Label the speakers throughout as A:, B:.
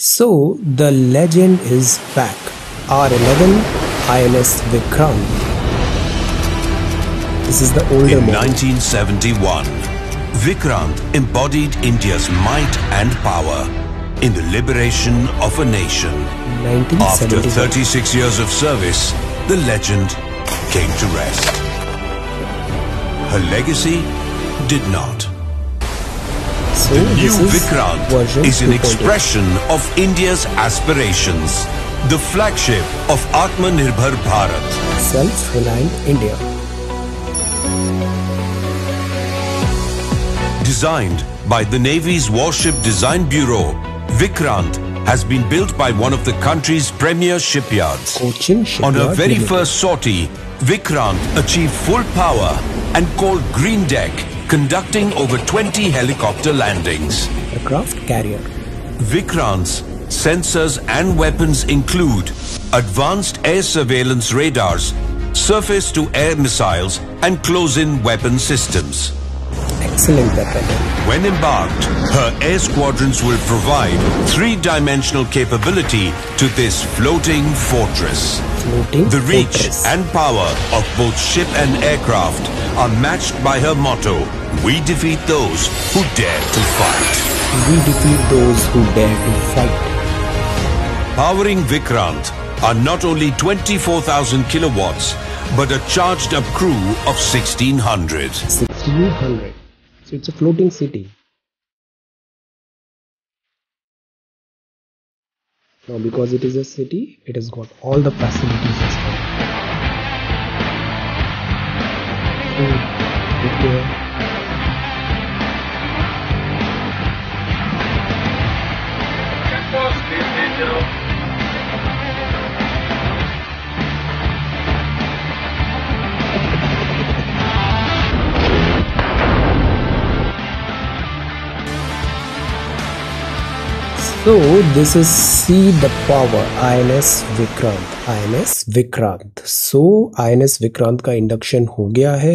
A: So the legend is back. R11 ILS Vikram.
B: This is the older In 1971, Vikrant embodied India's might and power in the liberation of a nation. After 36 years of service, the legend came to rest. Her legacy did not
A: the new Vikrant is an expression
B: of India's aspirations, the flagship of Atmanirbhar Bharat. Self-reliant India. Designed by the Navy's Warship Design Bureau, Vikrant has been built by one of the country's premier shipyards. Shipyard On her very Limited. first sortie, Vikrant achieved full power and called Green Deck conducting over 20 helicopter landings. Aircraft carrier. Vikrant's sensors and weapons include advanced air surveillance radars, surface-to-air missiles and close-in weapon systems
A: excellent weapon.
B: When embarked, her air squadrons will provide three-dimensional capability to this floating fortress. Floating the reach fortress. and power of both ship and aircraft are matched by her motto, We defeat those who dare to fight.
A: We defeat those who dare to fight.
B: Powering Vikrant are not only 24,000 kilowatts, but a charged up crew of 1600. 1600
A: it's a floating city now because it is a city it has got all the facilities as well So this is see the power INS Vikrant INS Vikrant. So INS Vikrant का induction हो गया है.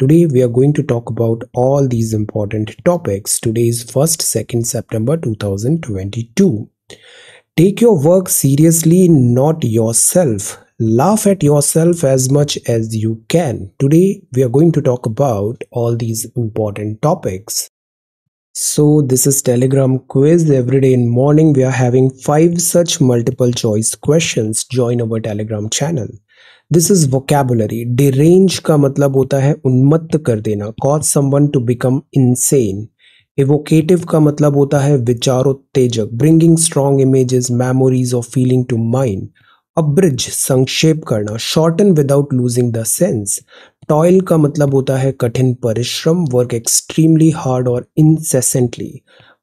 A: Today we are going to talk about all these important topics. Today is 1st 2nd September 2022. Take your work seriously, not yourself. Laugh at yourself as much as you can. Today we are going to talk about all these important topics. So this is Telegram quiz. Every day in morning we are having five such multiple choice questions. Join our Telegram channel. This is vocabulary derange का मतलब होता है उन्मत्त कर देना cause someone to become insane evocative का मतलब होता है विचारोत्तेजक bringing strong images memories of feeling to mind abridge संक्षेप करना shorten without losing the sense toil का मतलब होता है कठिन परिश्रम वर्क एक्सट्रीमली हार्ड और इंसेसेंटली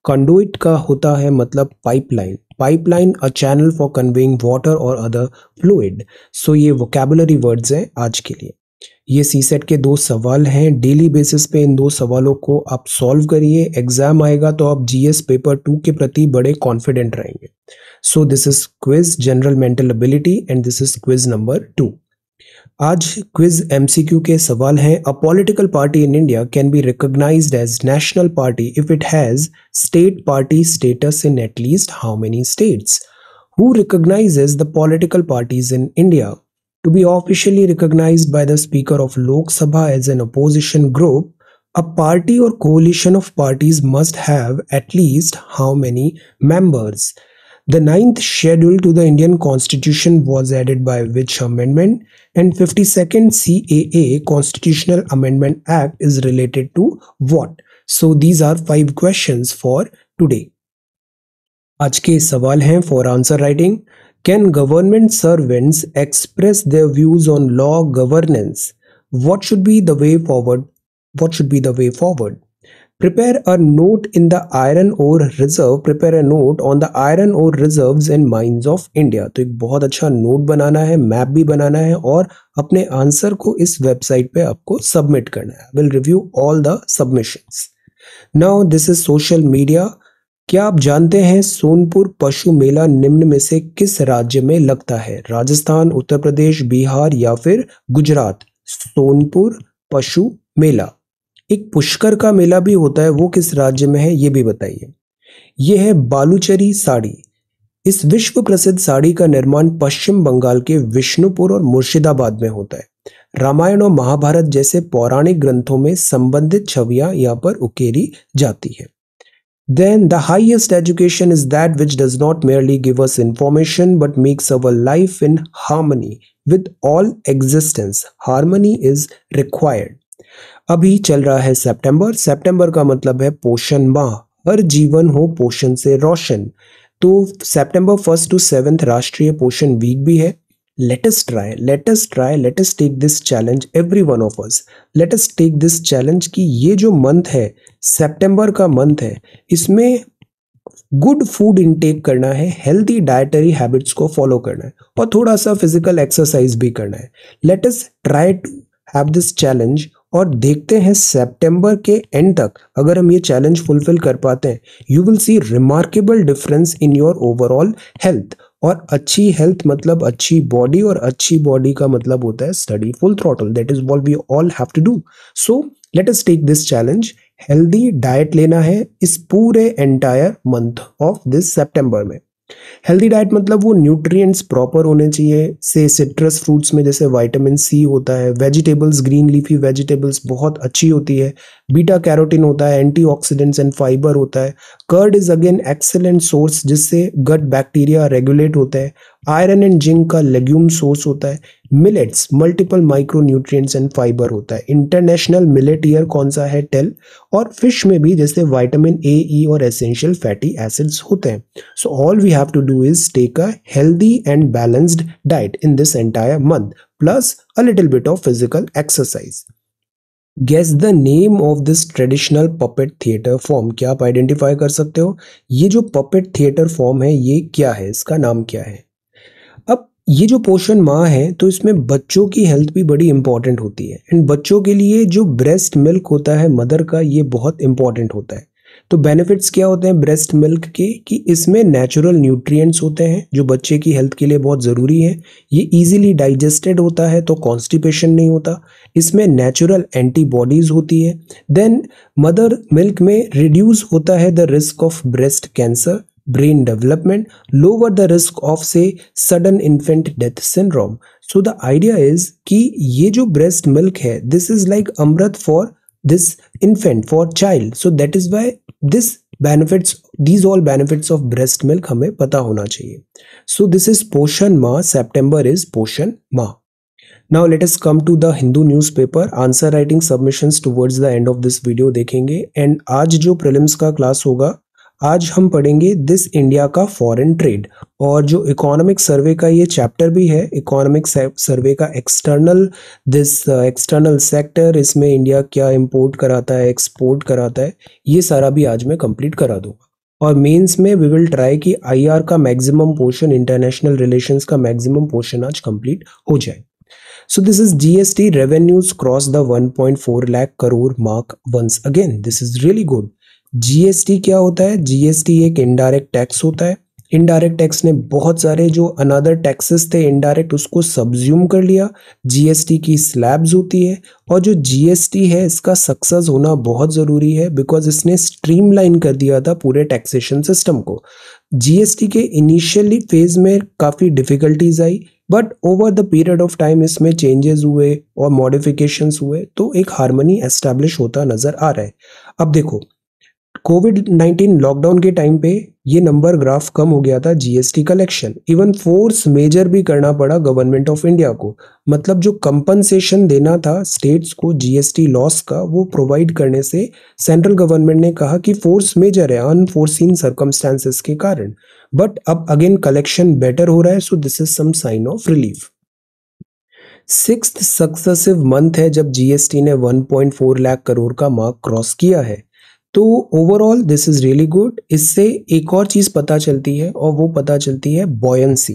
A: कंडोइट का होता है मतलब pipeline pipeline a channel for conveying water और अदर फ्लूड सो ये वोकेबुलरी वर्ड्स हैं आज के लिए ये सी सेट के दो सवाल हैं डेली बेसिस पे इन दो सवालों को आप सॉल्व करिए एग्जाम आएगा तो आप जीएस पेपर टू के प्रति बड़े कॉन्फिडेंट रहेंगे so this is quiz general mental ability and this is quiz number two आज क्विज एम सी क्यू के सवाल हैं a political party in India can be recognise as national party if it has state party status in at least how many states who recognise the political parties in India to be officially recognise by the speaker of Lok Sabha as an opposition group a party और collision of parties must have at least how many members The ninth schedule to the Indian Constitution was added by which amendment and 52nd CAA Constitutional Amendment Act is related to what? So these are five questions for today. आज के सवाल हैं for answer writing can government servants express their views on law governance what should be the way forward what should be the way forward Prepare a note in the iron ore reserve. Prepare a note on the iron ore reserves and mines of India. तो एक बहुत अच्छा note बनाना है map भी बनाना है और अपने answer को इस वेबसाइट पे आपको सबमिट करना है will review all the submissions now this is social media क्या आप जानते हैं सोनपुर पशु मेला निम्न में से किस राज्य में लगता है राजस्थान उत्तर प्रदेश बिहार या फिर गुजरात सोनपुर पशु मेला एक पुष्कर का मेला भी होता है वो किस राज्य में है ये भी बताइए ये है बालूचरी साड़ी इस विश्व प्रसिद्ध साड़ी का निर्माण पश्चिम बंगाल के विष्णुपुर और मुर्शिदाबाद में होता है रामायण और महाभारत जैसे पौराणिक ग्रंथों में संबंधित छवियां यहां पर उकेरी जाती है then the highest education is that which does not merely give us information but makes our life in harmony with all existence harmony is required अभी चल रहा है सितंबर सितंबर का मतलब है पोषण माह हर जीवन हो पोषण से रोशन तो सितंबर फर्स्ट टू सेवेंथ राष्ट्रीय पोषण वीक भी है let us try let us try let us take this challenge every one of us let us take this challenge कि ये जो मंथ है सेप्टेम्बर का मंथ है इसमें गुड फूड इनटेक करना है हेल्दी डाइटरी हैबिट्स को फॉलो करना है और थोड़ा सा फिजिकल एक्सरसाइज भी करना है let us try to have this challenge और देखते हैं सितंबर के एंड तक अगर हम ये चैलेंज फुलफिल कर पाते हैं you will see remarkable difference in your overall health और अच्छी हेल्थ मतलब अच्छी बॉडी और अच्छी बॉडी का मतलब होता है study full throttle that is what we all have to do so let us take this challenge healthy diet लेना है इस पूरे entire month of this September में हेल्दी डाइट मतलब वो न्यूट्रिएंट्स प्रॉपर होने चाहिए से सिट्रस फ्रूट्स में जैसे वाइटामिन सी होता है वेजिटेबल्स ग्रीन लीफी वेजिटेबल्स बहुत अच्छी होती है बीटा कैरोटीन होता है एंटीऑक्सीडेंट्स एंड फाइबर होता है curd is again excellent source जिससे गट बैक्टीरिया रेगुलेट होता है आयरन एंड जिंक का लेग्यूम सोर्स होता है millets multiple micro and fibre होता है इंटरनेशनल मिलेट ईयर कौन सा है टेल और फिश में भी जैसे वाइटामिन ए ई और एसेंशियल फैटी एसिड्स होते हैं so all we have to do is take a healthy and balanced diet in this entire month plus a little bit of physical exercise guess the name of this traditional puppet theatre form क्या आप identify कर सकते हो ये जो puppet theatre form है ये क्या है इसका नाम क्या है ये जो पोषण माह है तो इसमें बच्चों की हेल्थ भी बड़ी इंपॉर्टेंट होती है एंड बच्चों के लिए जो ब्रेस्ट मिल्क होता है मदर का ये बहुत इंपॉर्टेंट होता है तो बेनिफिट्स क्या होते हैं ब्रेस्ट मिल्क के कि इसमें नेचुरल न्यूट्रिएंट्स होते हैं जो बच्चे की हेल्थ के लिए बहुत ज़रूरी है ये इजीली डाइजेस्टेड होता है तो कॉन्स्टिपेशन नहीं होता इसमें नेचुरल एंटीबॉडीज़ होती है देन मदर मिल्क में रिड्यूस होता है the risk of breast cancer brain development lower the risk of say sudden infant death syndrome so the idea is ki ye jo breast milk hai this is like amrit for this infant for child so that is why this benefits these all benefits of breast milk hame pata hona chahiye so this is poshan ma September is poshan ma Now let us come to the Hindu newspaper answer writing submissions towards the end of this video dekhenge and aaj jo prelims ka class hoga आज हम पढ़ेंगे this India का foreign trade और जो economic survey का ये chapter भी है इकोनॉमिक सर्वे का एक्सटर्नल दिस एक्सटर्नल सेक्टर इसमें इंडिया क्या इंपोर्ट कराता है एक्सपोर्ट कराता है ये सारा भी आज मैं कंप्लीट करा दूंगा और मेंस में वी विल ट्राई कि आईआर का मैक्सिमम पोर्शन इंटरनेशनल रिलेशंस का मैक्सिमम पोर्शन आज कंप्लीट हो जाए So this is GST revenues crossed the 1.4 lakh crore mark once again. This is really good. GST क्या होता है जीएसटी एक इनडायरेक्ट टैक्स होता है इनडायरेक्ट टैक्स ने बहुत सारे जो अनदर टैक्सेस थे इनडायरेक्ट उसको सब्ज्यूम कर लिया जीएसटी की स्लैब्स होती है और जो जीएसटी है इसका सक्सेस होना बहुत ज़रूरी है बिकॉज इसने स्ट्रीमलाइन कर दिया था पूरे टैक्सेशन सिस्टम को जीएसटी के इनिशियली फेज में काफ़ी डिफ़िकल्टीज आई but over the period of time इसमें चेंजेस हुए और मॉडिफिकेशंस हुए तो एक हारमोनी एस्टैब्लिश होता नज़र आ रहा है अब देखो कोविड 19 लॉकडाउन के टाइम पे ये नंबर ग्राफ कम हो गया था GST collection even force majeure भी करना पड़ा गवर्नमेंट ऑफ इंडिया को मतलब जो कंपनसेशन देना था स्टेट्स को जीएसटी लॉस का वो प्रोवाइड करने से सेंट्रल गवर्नमेंट ने कहा कि फोर्स मेजर है अनफोर्सिन सर्कमस्टांसेस के कारण बट अब अगेन कलेक्शन बेटर हो रहा है so this is some sign of relief six successive month है जब जीएसटी ने 1.4 लाख करोड़ का मार्क क्रॉस किया है तो overall this is really good इससे एक और चीज़ पता चलती है और वो पता चलती है बॉयंसी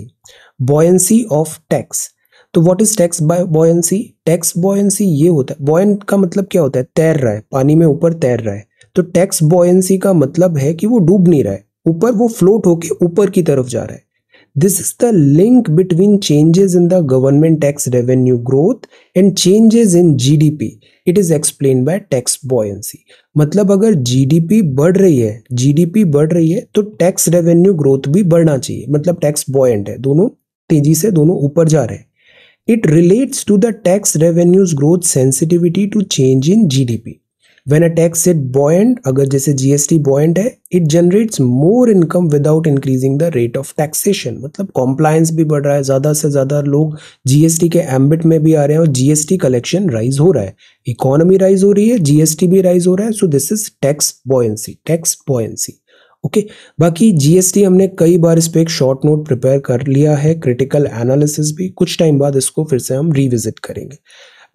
A: बॉयंसी ऑफ टैक्स तो what is tax by buoyancy tax buoyancy ये होता है बॉयंट का मतलब क्या होता है तैर रहा है पानी में ऊपर तैर रहा है तो टैक्स बॉयंसी का मतलब है कि वो डूब नहीं रहा है ऊपर वो फ्लोट होके ऊपर की तरफ जा रहा है This is the link between changes in the government tax revenue growth and changes in GDP. It is explained by tax buoyancy. मतलब अगर GDP बढ़ रही है GDP बढ़ रही है तो टैक्स रेवेन्यू ग्रोथ भी बढ़ना चाहिए मतलब टैक्स बॉयंट है दोनों तेजी से दोनों ऊपर जा रहे हैं it relates to the tax revenues growth sensitivity to change in GDP. When a tax it buoyant अगर जैसे जीएसटी बॉयड है it generates more income without increasing the rate of taxation मतलब कॉम्प्लायंस भी बढ़ रहा है ज़्यादा से ज़्यादा लोग जीएसटी के एम्बिट में भी आ रहे हैं और जीएसटी कलेक्शन राइज हो रहा है इकोनॉमी राइज हो रही है जीएसटी भी राइज हो रहा है so this is tax buoyancy tax buoyancy okay okay. बाकी जीएसटी हमने कई बार इस पर एक शॉर्ट नोट प्रिपेयर कर लिया है क्रिटिकल एनालिसिस भी कुछ टाइम बाद इसको फिर से हम रिविजिट करेंगे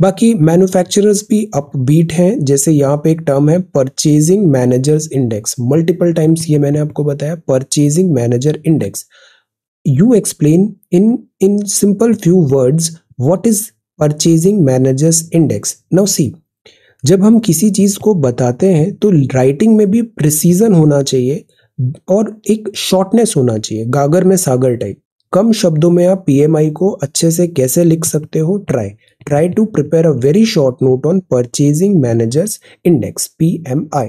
A: बाकी मैन्युफैक्चरर्स भी अपबीट हैं जैसे यहाँ पे एक टर्म है purchasing managers index multiple times ये मैंने आपको बताया purchasing manager index you explain in in simple few words what is purchasing managers index now see जब हम किसी चीज़ को बताते हैं तो राइटिंग में भी प्रिसीजन होना चाहिए और एक शॉर्टनेस होना चाहिए गागर में सागर टाइप कम शब्दों में आप पीएमआई को अच्छे से कैसे लिख सकते हो try try to prepare a very short note on Purchasing Managers Index PMI.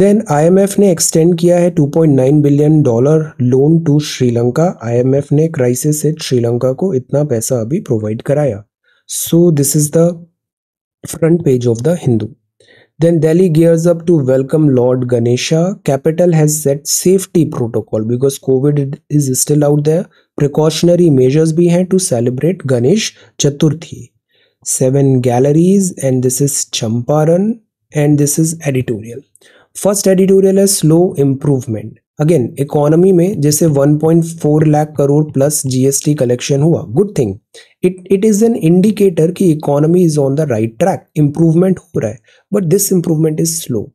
A: then imf ne extend kiya hai 2.9 billion dollar loan to sri lanka imf ne crisis se sri lanka ko itna paisa abhi provide karaya so this is the front page of the hindu Then Delhi gears up to welcome Lord Ganesha. Capital has set safety protocol because COVID is still out there. Precautionary measures भी हैं to celebrate Ganesh Chaturthi seven galleries and this is Champaran and this is editorial first editorial है slow improvement again economy में जैसे 1.4 lakh crore plus GST collection हुआ good thing it it is an indicator कि economy is on the right track improvement हो रहा है but this improvement is slow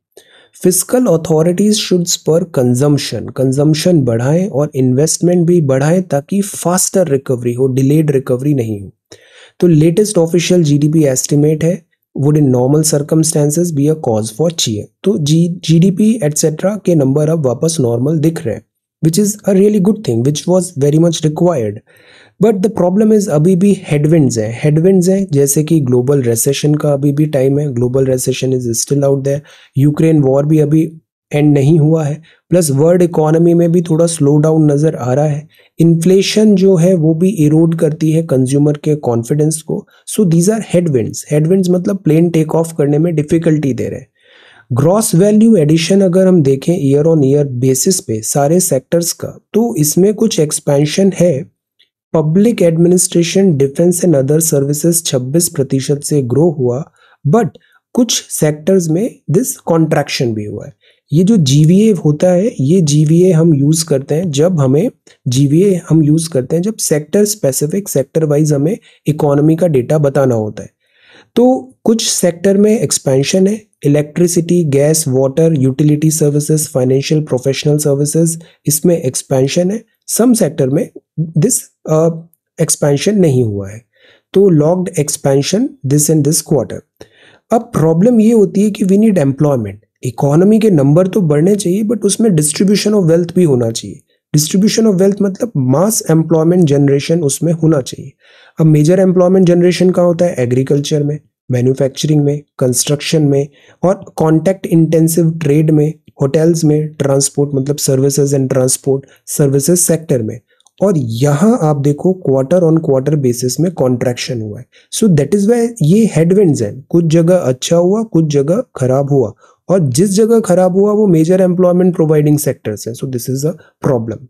A: physical authorities should spur consumption consumption बढ़ाएं और investment भी बढ़ाएं ताकि फास्टर रिकवरी हो डिलेड रिकवरी नहीं हो तो लेटेस्ट ऑफिशियल जीडीपी एस्टिमेट है would in normal circumstances be a cause for cheer तो G G D P etcetera के नंबर अब वापस नॉर्मल दिख रहे हैं which is a really good thing which was very much required but the problem is अभी भी headwind हैं हेडविंड्स हैं जैसे कि ग्लोबल रेसेशन का अभी भी टाइम है global recession is still out the Ukraine war भी अभी एंड नहीं हुआ है प्लस वर्ल्ड इकोनॉमी में भी थोड़ा स्लो डाउन नज़र आ रहा है इन्फ्लेशन जो है वो भी इरोड करती है कंज्यूमर के कॉन्फिडेंस को so these are headwinds headwinds मतलब प्लेन टेक ऑफ करने में डिफिकल्टी दे रहे हैं ग्रॉस वैल्यू एडिशन अगर हम देखें ईयर ऑन ईयर बेसिस पे सारे सेक्टर्स का तो इसमें कुछ एक्सपेंशन है public administration defence and other services 26 प्रतिशत से ग्रो हुआ बट कुछ सेक्टर्स में दिस कॉन्ट्रैक्शन भी हुआ है ये जो जी होता है ये जी हम यूज़ करते हैं जब हमें जी हम यूज़ करते हैं जब सेक्टर स्पेसिफिक सेक्टर वाइज हमें इकोनॉमी का डेटा बताना होता है तो कुछ सेक्टर में एक्सपेंशन है electricity gas water utility services financial professional services इसमें एक्सपेंशन है सम सेक्टर में दिस एक्सपेंशन uh, नहीं हुआ है तो locked expansion this and this quarter अब प्रॉब्लम ये होती है कि वी नीड एम्प्लॉयमेंट इकोनॉमी के नंबर तो बढ़ने चाहिए बट उसमें डिस्ट्रीब्यूशन ऑफ वेल्थ भी होना चाहिए डिस्ट्रीब्यूशन ऑफ वेल्थ मतलब मास एम्प्लॉयमेंट जनरेशन उसमें होना चाहिए अब मेजर एम्प्लॉयमेंट जनरेशन कहाँ होता है एग्रीकल्चर में मैन्युफैक्चरिंग में कंस्ट्रक्शन में और कॉन्टैक्ट इंटेंसिव ट्रेड में होटल्स में ट्रांसपोर्ट मतलब services and transport services sector में और यहाँ आप देखो क्वार्टर ऑन क्वार्टर बेसिस में कॉन्ट्रैक्शन हुआ है सो दैट इज वाई ये हेडविंड्स हैं कुछ जगह अच्छा हुआ कुछ जगह खराब हुआ और जिस जगह खराब हुआ वो मेजर एम्प्लॉयमेंट प्रोवाइडिंग सेक्टर्स हैं so this is a problem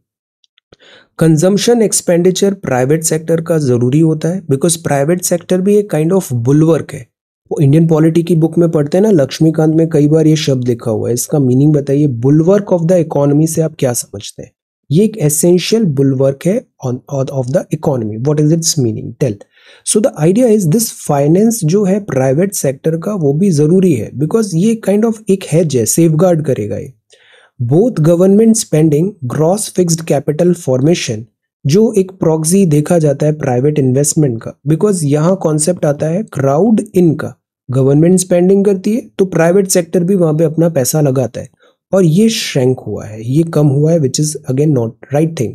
A: consumption expenditure private sector का ज़रूरी होता है बिकॉज प्राइवेट सेक्टर भी एक काइंड ऑफ बुलवर्क है वो इंडियन पॉलिटी की बुक में पढ़ते हैं ना लक्ष्मीकांत में कई बार ये शब्द लिखा हुआ है इसका मीनिंग बताइए बुलवर्क ऑफ द इकोनॉमी से आप क्या समझते हैं ये एक एसेंशियल बुलवर्क है of the economy what is its meaning tell so the idea is this finance जो है प्राइवेट सेक्टर का वो भी ज़रूरी है बिकॉज ये काइंड kind ऑफ of एक हैज है सेफ गार्ड करेगा ये both government spending gross fixed capital formation जो एक प्रॉक्सी देखा जाता है प्राइवेट इन्वेस्टमेंट का बिकॉज यहाँ कॉन्सेप्ट आता है क्राउड इन का गवर्नमेंट स्पेंडिंग करती है तो प्राइवेट सेक्टर भी वहाँ पे अपना पैसा लगाता है और ये श्रैंक हुआ है ये कम हुआ है which is again not right thing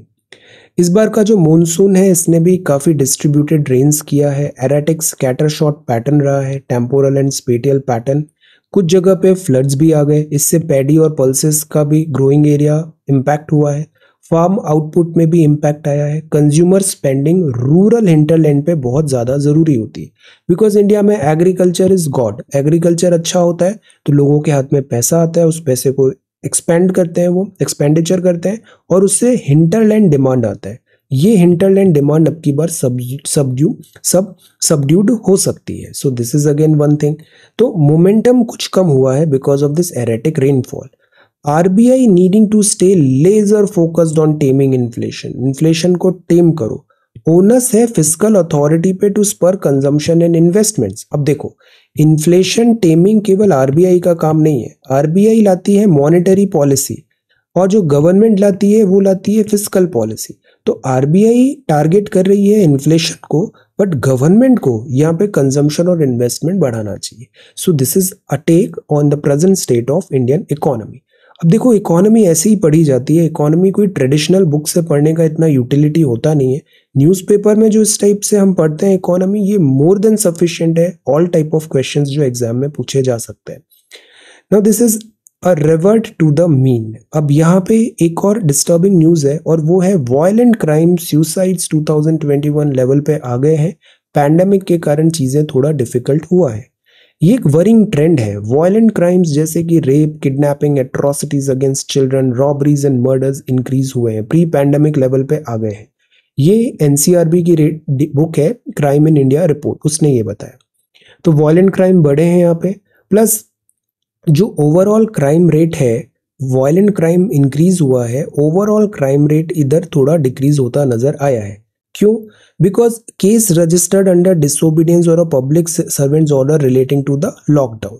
A: इस बार का जो मानसून है इसने भी काफ़ी डिस्ट्रीब्यूटेड रेन्स किया है एरेटिक स्कैटर शॉट पैटर्न रहा है टेम्पोरल एंड स्पेटियल पैटर्न कुछ जगह पे फ्लड्स भी आ गए इससे पैडी और पल्सेस का भी ग्रोइंग एरिया इम्पैक्ट हुआ है फार्म आउटपुट में भी इम्पैक्ट आया है कंज्यूमर स्पेंडिंग रूरल हिंटरलैंड पे बहुत ज़्यादा ज़रूरी होती है बिकॉज इंडिया में एग्रीकल्चर इज़ गॉड एग्रीकल्चर अच्छा होता है तो लोगों के हाथ में पैसा आता है उस पैसे को एक्सपेंड करते हैं वो एक्सपेंडिचर करते हैं और उससे हिंटरलैंड डिमांड आता है ये हिंटरलैंड डिमांड अब की बार सब्ड्यू सब सबड्यूड हो सकती है so this is again one thing तो मोमेंटम कुछ कम हुआ है because of this erratic rainfall RBI needing to stay laser focused on taming inflation inflation को टेम करो ओनस है फिजिकल अथॉरिटी पे to spur consumption and investments अब देखो इन्फ्लेशन टेमिंग केवल आरबीआई का काम नहीं है आरबीआई लाती है मॉनेटरी पॉलिसी और जो गवर्नमेंट लाती है वो लाती है फिजिकल पॉलिसी तो आरबीआई टारगेट कर रही है इन्फ्लेशन को बट गवर्नमेंट को यहाँ पे कंजम्पशन और इन्वेस्टमेंट बढ़ाना चाहिए so this is a take on the present state of Indian economy अब देखो इकोनॉमी ऐसे ही पढ़ी जाती है इकोनॉमी कोई ट्रेडिशनल बुक से पढ़ने का इतना यूटिलिटी होता नहीं है न्यूज़पेपर में जो इस टाइप से हम पढ़ते हैं इकोनॉमी ये मोर देन सफिशियंट है ऑल टाइप ऑफ क्वेश्चंस जो एग्जाम में पूछे जा सकते हैं now this is revert to the mean अब यहाँ पे एक और डिस्टर्बिंग न्यूज़ है और वो है वॉयलेंट क्राइम सुसाइड्स 2021 लेवल पे आ गए हैं पैंडमिक के कारण चीज़ें थोड़ा डिफिकल्ट हुआ है ये एक वरिंग ट्रेंड है वॉयलेंट क्राइम्स जैसे कि rape kidnapping atrocities against children robberies and murders increase हुए हैं प्री पैंडमिक लेवल पे आ गए हैं ये एन की बुक है क्राइम इन इंडिया रिपोर्ट उसने ये बताया तो वॉयलेंट क्राइम बढ़े हैं यहाँ पे प्लस जो ओवरऑल क्राइम रेट है वायलेंट क्राइम इंक्रीज हुआ है ओवरऑल क्राइम रेट इधर थोड़ा डिक्रीज होता नजर आया है क्यों because case registered under disobedience और public servants order relating to the lockdown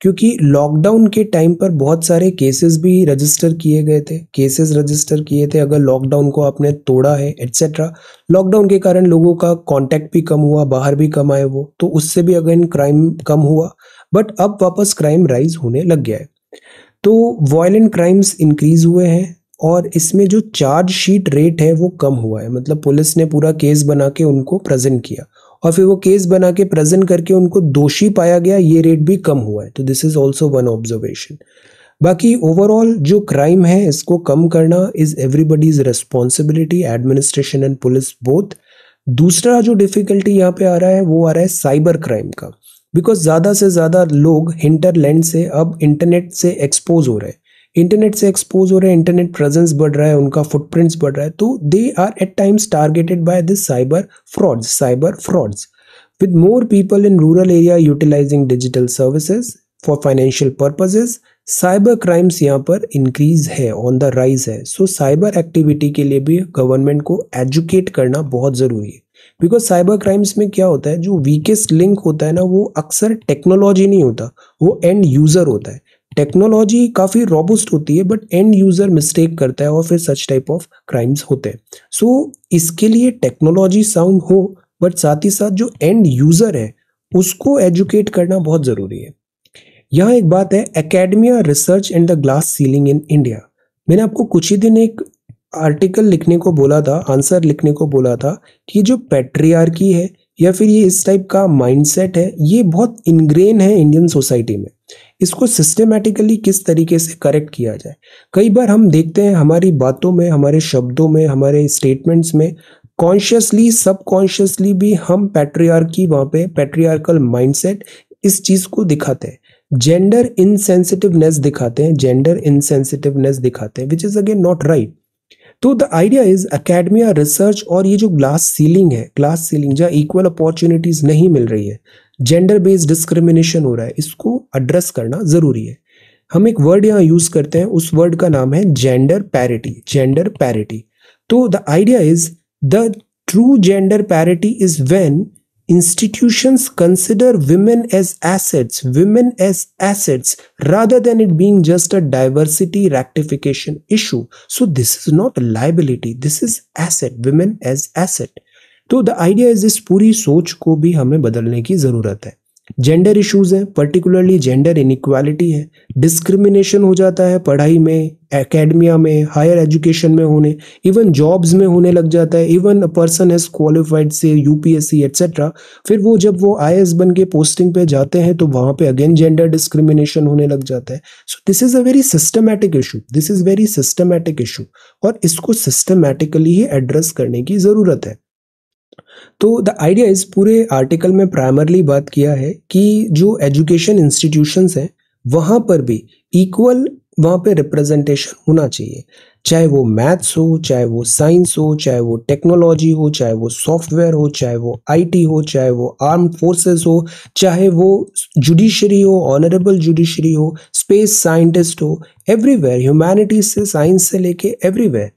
A: क्योंकि लॉकडाउन के टाइम पर बहुत सारे केसेस भी रजिस्टर किए गए थे केसेस रजिस्टर किए थे अगर लॉकडाउन को आपने तोड़ा है एट्सेट्रा लॉकडाउन के कारण लोगों का कांटेक्ट भी कम हुआ बाहर भी कम आए वो तो उससे भी अगर क्राइम कम हुआ बट अब वापस क्राइम राइज होने लग गया है तो वॉयलेंट क्राइम्स इंक्रीज हुए हैं और इसमें जो चार्ज शीट रेट है वो कम हुआ है मतलब पुलिस ने पूरा केस बना के उनको प्रेजेंट किया और फिर वो केस बना के प्रेजेंट करके उनको दोषी पाया गया ये रेट भी कम हुआ है तो this is also one observation बाकी ओवरऑल जो क्राइम है इसको कम करना is everybody's responsibility administration and police both दूसरा जो डिफ़िकल्टी यहाँ पे आ रहा है वो आ रहा है साइबर क्राइम का बिकॉज ज़्यादा से ज़्यादा लोग इंटरलैंड से अब इंटरनेट से एक्सपोज हो रहे हैं इंटरनेट से एक्सपोज हो रहे हैं इंटरनेट प्रेजेंस बढ़ रहा है उनका फुटप्रिंट्स बढ़ रहा है तो they are at times targeted by this cyber frauds cyber frauds with more people in rural area utilising digital services for financial purposes cyber crimes यहाँ पर इंक्रीज है ऑन द राइज है सो साइबर एक्टिविटी के लिए भी government को educate करना बहुत ज़रूरी है बिकॉज साइबर क्राइम्स में क्या होता है जो वीकेस्ट लिंक होता है ना वो अक्सर टेक्नोलॉजी नहीं होता वो एंड यूज़र होता है टेक्नोलॉजी काफ़ी रॉबस्ट होती है बट एंड यूज़र मिस्टेक करता है और फिर सच टाइप ऑफ क्राइम्स होते हैं सो so, इसके लिए टेक्नोलॉजी साउंड हो बट साथ ही साथ जो एंड यूज़र है उसको एजुकेट करना बहुत ज़रूरी है यहाँ एक बात है academia research and the glass ceiling in India मैंने आपको कुछ ही दिन एक आर्टिकल लिखने को बोला था आंसर लिखने को बोला था कि जो पैट्रियार्की है या फिर ये इस टाइप का माइंडसेट है ये बहुत इनग्रेन है इंडियन सोसाइटी में इसको सिस्टमेटिकली किस तरीके से करेक्ट किया जाए कई बार हम देखते हैं हमारी बातों में हमारे शब्दों में हमारे स्टेटमेंट्स में कॉन्शियसली सबकॉन्शियसली भी हम पैट्रियार्की वहाँ पे पैट्रियार्कल माइंडसेट इस चीज़ को दिखाते हैं जेंडर इनसेंसिटिवनेस दिखाते हैं जेंडर इनसेंसिटिवनेस दिखाते हैं which is again not right तो the idea is academia research और ये जो ग्लास सीलिंग है ग्लास सीलिंग जहाँ इक्वल अपॉर्चुनिटीज़ नहीं मिल रही है जेंडर बेस्ड डिस्क्रिमिनेशन हो रहा है इसको एड्रेस करना ज़रूरी है हम एक वर्ड यहाँ यूज़ करते हैं उस वर्ड का नाम है जेंडर पैरिटी जेंडर पैरिटी तो the idea is the true gender parity is when institutions consider women as assets, women as assets, rather than it being just a diversity rectification issue. So this is not a liability, this is asset, women as asset. तो the idea is इस पूरी सोच को भी हमें बदलने की जरूरत है जेंडर इश्यूज हैं पर्टिकुलरली जेंडर इनक्वालिटी है डिस्क्रिमिनेशन हो जाता है पढ़ाई में एकेडमिया में हायर एजुकेशन में होने इवन जॉब्स में होने लग जाता है even a person as qualified से यूपीएससी एट्सेट्रा फिर वो जब वो आई बन के पोस्टिंग पे जाते हैं तो वहाँ पे अगेन जेंडर डिस्क्रिमिनेशन होने लग जाता है so this is a very systematic issue this is very systematic issue और इसको सिस्टमैटिकली ही एड्रेस करने की ज़रूरत है तो द आइडिया इस पूरे आर्टिकल में प्राइमरली बात किया है कि जो एजुकेशन इंस्टीट्यूशन हैं वहां पर भी इक्वल वहां पे रिप्रेजेंटेशन होना चाहिए चाहे वो मैथ्स हो चाहे वो साइंस हो चाहे वो टेक्नोलॉजी हो चाहे वो सॉफ्टवेयर हो चाहे वो आईटी हो चाहे वो आर्म फोर्सेस हो चाहे वो जुडिशरी हो ऑनरेबल जुडिशरी हो स्पेस साइंटिस्ट हो एवरीवेयर ह्यूमैनिटीज से साइंस से लेके everywhere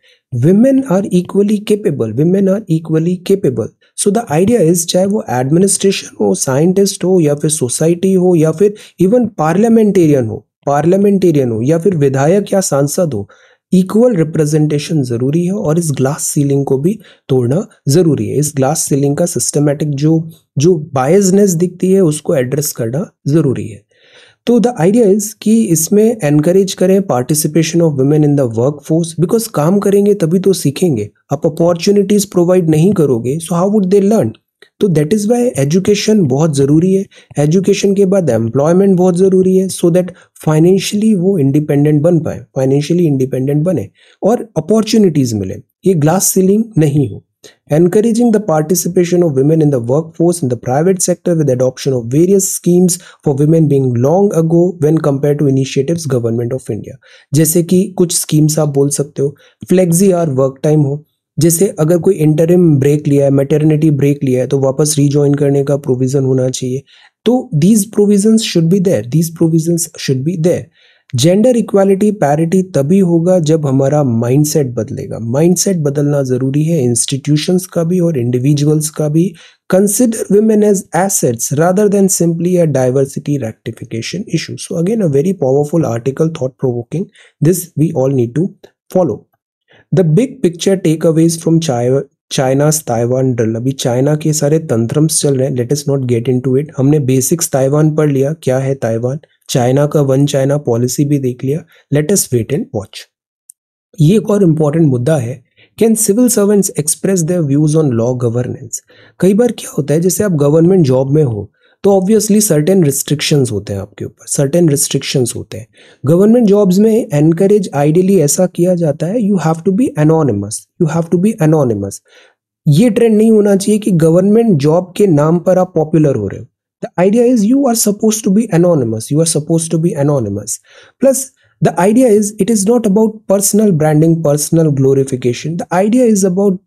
A: women are equally capable women are equally capable so the idea is चाहे वो एडमिनिस्ट्रेशन हो साइंटिस्ट हो या फिर सोसाइटी हो या फिर इवन पार्लियामेंटेरियन हो पार्लियामेंटेरियन हो या फिर विधायक या सांसद हो इक्वल रिप्रेजेंटेशन जरूरी है और इस ग्लास सीलिंग को भी तोड़ना जरूरी है इस ग्लास सीलिंग का सिस्टमेटिक जो जो बायसनेस दिखती है उसको एड्रेस करना जरूरी है तो द आइडिया इज़ कि इसमें एनकरेज करें participation of women in the work force because काम करेंगे तभी तो सीखेंगे आप अपॉर्चुनिटीज़ प्रोवाइड नहीं करोगे so how would they learn तो दैट इज़ वाई एजुकेशन बहुत ज़रूरी है एजुकेशन के बाद एम्प्लॉयमेंट बहुत ज़रूरी है सो दैट फाइनेंशियली वो इंडिपेंडेंट बन पाए फाइनेंशियली इंडिपेंडेंट बने और अपॉर्चुनिटीज़ मिले ये ग्लास सीलिंग नहीं हो encouraging the participation of women in the workforce in the private sector with adoption of various schemes for women being long ago when compared to initiatives government of India jaise ki kuch schemes aap bol sakte ho flexi or work time ho जैसे अगर कोई interim break लिया है maternity break लिया है तो वापस rejoin करने का प्रोविज़न होना चाहिए तो these provisions should be there these provisions should be there gender equality parity तभी होगा जब हमारा माइंडसेट बदलेगा माइंडसेट बदलना जरूरी है इंस्टीट्यूशंस का भी और इंडिविजुअल्स का भी consider women as assets rather than simply a diversity rectification issue so again a very powerful article thought provoking this we all need to follow the big picture takeaways from China's Taiwan drill अभी China के सारे तंत्र चल रहे हैं let us not get into it इट हमने basics Taiwan पढ़ लिया क्या है ताइवान चाइना का वन चाइना पॉलिसी भी देख लिया लेटेस्ट वेट एंड वॉच ये एक और इम्पॉर्टेंट मुद्दा है can civil servants express their views on law governance कई बार क्या होता है जैसे आप गवर्नमेंट जॉब में हो तो ऑब्वियसली सर्टेन रिस्ट्रिक्शंस होते हैं आपके ऊपर सर्टेन रिस्ट्रिक्शंस होते हैं गवर्नमेंट जॉब्स में एनकरेज आइडियली ऐसा किया जाता है you have to be anonymous you have to be anonymous ये ट्रेंड नहीं होना चाहिए कि गवर्नमेंट जॉब के नाम पर आप पॉपुलर हो रहे हो the idea is you are supposed to be anonymous you are supposed to be anonymous plus the idea is it is not about personal branding personal glorification the idea is about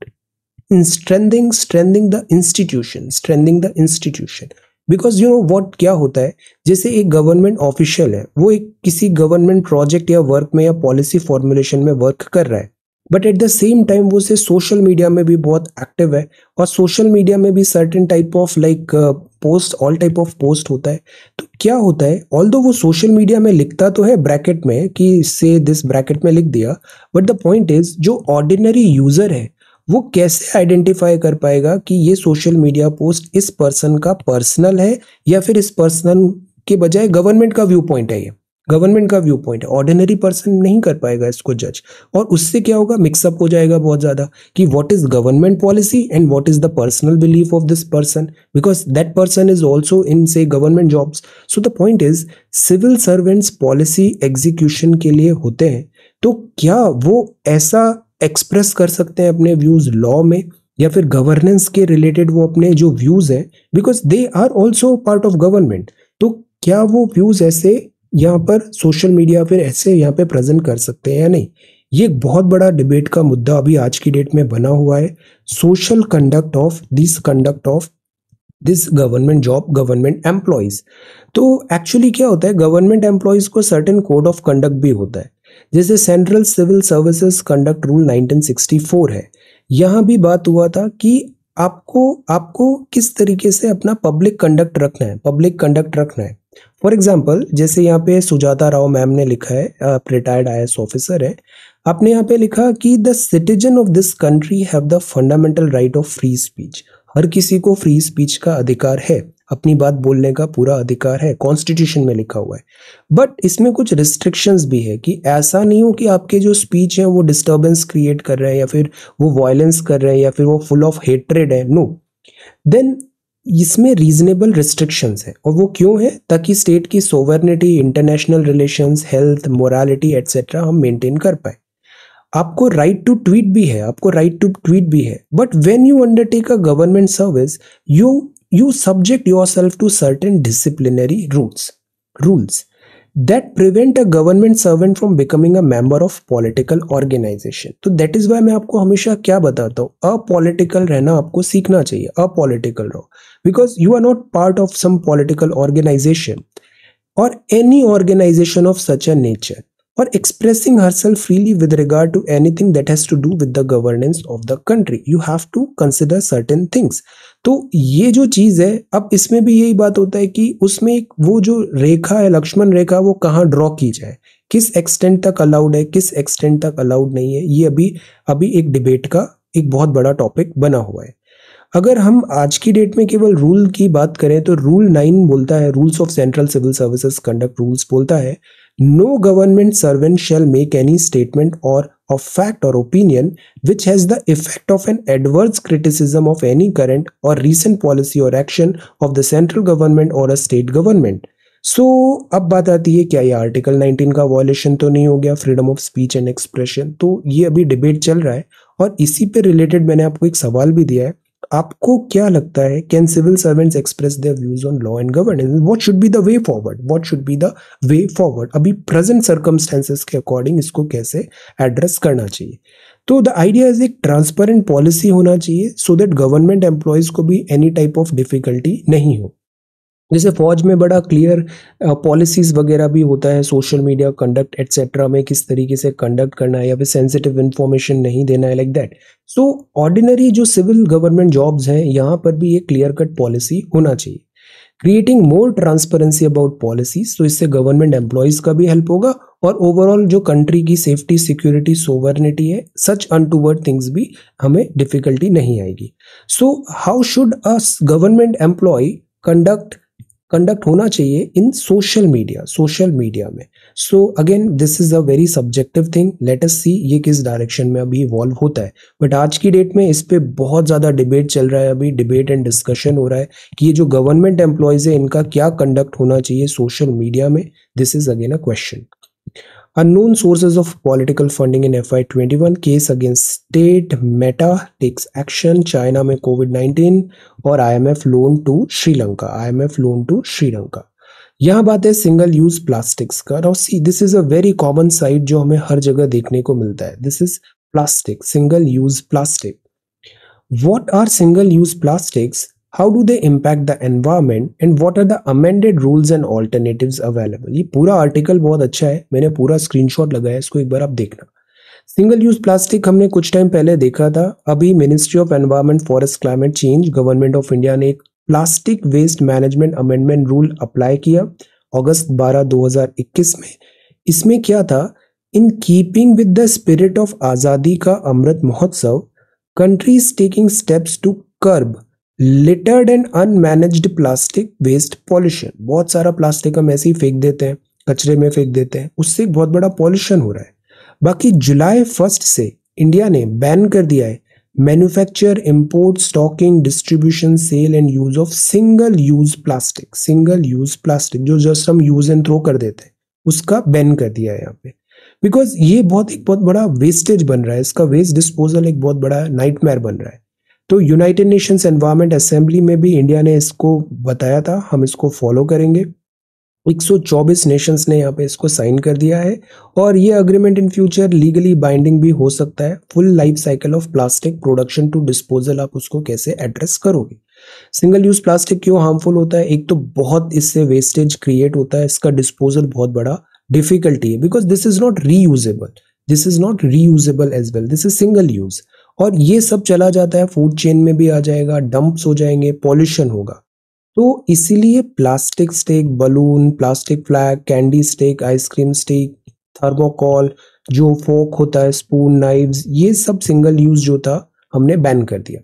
A: strengthening strengthening the institution strengthening the institution because you know what kya hota hai jaise a government official hai wo ek kisi government project ya work mein ya policy formulation mein work kar raha hai but at the same time wo se social media mein bhi bahut active hai aur social media mein bhi certain type of like uh, post all type of post होता है तो क्या होता है all दो वो social media में लिखता तो है ब्रैकेट में कि इससे दिस ब्रैकेट में लिख दिया बट द पॉइंट इज जो ऑर्डिनरी यूज़र है वो कैसे आइडेंटिफाई कर पाएगा कि ये सोशल मीडिया पोस्ट इस पर्सन का पर्सनल है या फिर इस पर्सनल के बजाय गवर्नमेंट का व्यू पॉइंट है ये गवर्नमेंट का व्यू पॉइंट है ऑर्डिनरी पर्सन नहीं कर पाएगा इसको जज और उससे क्या होगा मिक्सअप हो जाएगा बहुत ज़्यादा कि what is government policy and what is the personal belief of this person because that person is also in से government jobs so the point is civil servants policy execution के लिए होते हैं तो क्या वो ऐसा एक्सप्रेस कर सकते हैं अपने व्यूज़ लॉ में या फिर गवर्नेंस के रिलेटेड वो अपने जो व्यूज़ हैं because they are also part of government तो क्या वो व्यूज़ ऐसे यहाँ पर सोशल मीडिया फिर ऐसे यहाँ पे प्रेजेंट कर सकते हैं या नहीं ये एक बहुत बड़ा डिबेट का मुद्दा अभी आज की डेट में बना हुआ है social conduct of this conduct of this government job government employees तो एक्चुअली क्या होता है गवर्नमेंट एम्प्लॉयज़ को सर्टेन कोड ऑफ कंडक्ट भी होता है जैसे central civil services conduct rule 1964 है यहाँ भी बात हुआ था कि आपको आपको किस तरीके से अपना पब्लिक कंडक्ट रखना है पब्लिक कंडक्ट रखना है फॉर एग्जाम्पल जैसे यहाँ पे सुजाता राव मैम ने लिखा है आप रिटायर्ड आई ऑफिसर है आपने यहाँ पे लिखा कि the citizen of this country have the fundamental right of free speech हर किसी को फ्री स्पीच का अधिकार है अपनी बात बोलने का पूरा अधिकार है कॉन्स्टिट्यूशन में लिखा हुआ है बट इसमें कुछ रिस्ट्रिक्शंस भी है कि ऐसा नहीं हो कि आपके जो स्पीच है वो डिस्टर्बेंस क्रिएट कर रहे हैं या फिर वो वायलेंस कर रहे हैं या फिर वो फुल ऑफ हेटरेड है नो देन इसमें रीजनेबल रिस्ट्रिक्शंस है और वो क्यों है ताकि स्टेट की sovereignty international relations health morality etcetera हम मेंटेन कर पाए आपको राइट टू ट्वीट भी है आपको राइट टू ट्वीट भी है but when you undertake a government service you you subject yourself to certain disciplinary rules rules that prevent a government servant from becoming a member of political organization तो that is why मैं आपको हमेशा क्या बताता हूँ apolitical रहना आपको सीखना चाहिए अपॉलिटिकल रहो because you are not part of some political organization और any organization of such a nature herself freely with regard to anything that has to do with the governance of the country you have to consider certain things तो ये जो चीज़ है अब इसमें भी यही बात होता है कि उसमें एक वो जो रेखा है लक्ष्मण रेखा वो कहाँ ड्रॉ की जाए किस एक्सटेंट तक अलाउड है किस एक्सटेंट तक अलाउड नहीं है ये अभी अभी एक डिबेट का एक बहुत बड़ा टॉपिक बना हुआ है अगर हम आज की डेट में केवल रूल की बात करें तो रूल नाइन बोलता है rules of central civil services conduct rules बोलता है no government servant shall make any statement और अ फैक्ट और opinion which has the effect of an adverse criticism of any current और रिसेंट पॉलिसी और action of the central government और a state government so अब बात आती है क्या ये आर्टिकल 19 का वॉयलेशन तो नहीं हो गया freedom of speech and expression तो ये अभी डिबेट चल रहा है और इसी पे रिलेटेड मैंने आपको एक सवाल भी दिया है आपको क्या लगता है can civil servants express their views on law and governance what should be the way forward what should be the way forward अभी प्रेजेंट सर्कमस्टेंसेस के अकॉर्डिंग इसको कैसे एड्रेस करना चाहिए तो द आइडिया इज एक ट्रांसपेरेंट पॉलिसी होना चाहिए सो दैट गवर्नमेंट एम्प्लॉयज़ को भी एनी टाइप ऑफ डिफिकल्टी नहीं हो जैसे फौज में बड़ा क्लियर पॉलिसीज़ वगैरह भी होता है सोशल मीडिया कंडक्ट एट्सेट्रा में किस तरीके से कंडक्ट करना है या फिर सेंसिटिव इन्फॉर्मेशन नहीं देना है लाइक दैट सो ऑर्डिनरी जो सिविल गवर्नमेंट जॉब्स हैं यहाँ पर भी एक क्लियर कट पॉलिसी होना चाहिए creating more transparency about policies तो इससे गवर्नमेंट एम्प्लॉयज़ का भी हेल्प होगा और ओवरऑल जो कंट्री की सेफ्टी सिक्योरिटी सोवर्निटी है सच अनटूवर्ड थिंग्स भी हमें डिफिकल्टी नहीं आएगी so how should a government employ conduct conduct होना चाहिए in social media social media में so again this is a very subjective thing let us see ये किस डायरेक्शन में अभी इवॉल्व होता है बट आज की डेट में इस पर बहुत ज़्यादा डिबेट चल रहा है अभी डिबेट एंड डिस्कशन हो रहा है कि ये जो गवर्नमेंट एम्प्लॉयज़ है इनका क्या कंडक्ट होना चाहिए सोशल मीडिया में this is again a question Unknown sources of political funding in FY21 case against state Meta takes action China में कोविड-19 और IMF loan to Sri Lanka IMF loan to Sri Lanka यहाँ बात है सिंगल यूज प्लास्टिक्स का और see this is a very common sight जो हमें हर जगह देखने को मिलता है this is plastic single use plastic what are single use plastics how do they impact the environment and what are the amended rules and alternative available ये पूरा आर्टिकल बहुत अच्छा है मैंने पूरा शॉट लगाया इसको एक बार आप देखना सिंगल यूज प्लास्टिक हमने कुछ टाइम पहले देखा था अभी ministry of environment forest climate change government of India ने एक plastic waste management amendment rule apply किया अगस्त 12 2021 में इसमें क्या था in keeping with the spirit of Azadi का Amrit Mahotsav countries taking steps to curb littered and unmanaged plastic waste pollution बहुत सारा प्लास्टिक हम ऐसे ही फेंक देते हैं कचरे में फेंक देते हैं उससे एक बहुत बड़ा पॉल्यूशन हो रहा है बाकी जुलाई फर्स्ट से इंडिया ने बैन कर दिया है manufacture import stocking distribution sale and use of single use plastic single use plastic जो जस्ट हम यूज एंड थ्रो कर देते हैं उसका बैन कर दिया है यहाँ पे बिकॉज ये बहुत एक बहुत बड़ा वेस्टेज बन रहा है इसका वेस्ट डिस्पोजल एक बहुत बड़ा नाइटमेयर बन रहा है तो यूनाइटेड नेशंस एनवायरमेंट असेंबली में भी इंडिया ने इसको बताया था हम इसको फॉलो करेंगे 124 नेशंस ने यहाँ पे इसको साइन कर दिया है और ये agreement in future legally binding भी हो सकता है full life cycle of plastic production to disposal आप उसको कैसे एड्रेस करोगे सिंगल यूज प्लास्टिक क्यों हार्मफुल होता है एक तो बहुत इससे वेस्टेज क्रिएट होता है इसका डिस्पोजल बहुत बड़ा डिफिकल्टी है because this is not reusable this is not reusable as well this is single use और ये सब चला जाता है फूड चेन में भी आ जाएगा डंप्स हो जाएंगे पॉल्यूशन होगा तो इसीलिए plastic stick balloon plastic flag candy stick ice cream stick thermocol जो फोक होता है स्पून नाइव्स ये सब सिंगल यूज जो था हमने बैन कर दिया